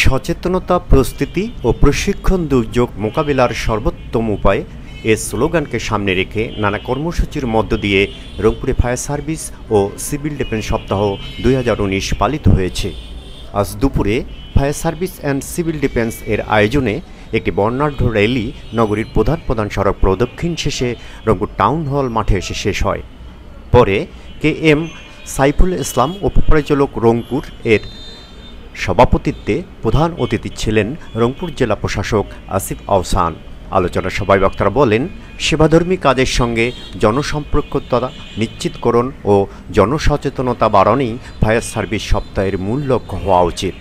সচেতনতা প্রস্তুতি ও প্রশিক্ষণ দুর্যোগ মোকাবিলার সর্বোত্তম উপায় এ স্লোগানকে সামনে রেখে নানা কর্মসূচির মধ্য দিয়ে রংপুরে ফায়ার সার্ভিস ও সিভিল ডিফেন্স সপ্তাহ দুই পালিত হয়েছে আজ দুপুরে fire service and civil defence এর আয়োজনে একটি বর্ণাঢ্য র্যালি নগরীর প্রধান প্রধান সড়ক প্রদক্ষিণ শেষে রংপুর টাউন হল মাঠে এসে শেষ হয় পরে কে এম সাইফুল ইসলাম উপপরিচালক রংপুর এর সভাপতিত্বে প্রধান অতিথি ছিলেন রংপুর জেলা প্রশাসক আসিফ আহসান আলোচনা সভায় বক্তারা বলেন সেবাধর্মী কাজের সঙ্গে জনসম্পর্কতা নিশ্চিতকরণ ও জনসচেতনতা বাড়ানোই ফায়ার সার্ভিস সপ্তাহের মূল লক্ষ্য হওয়া উচিত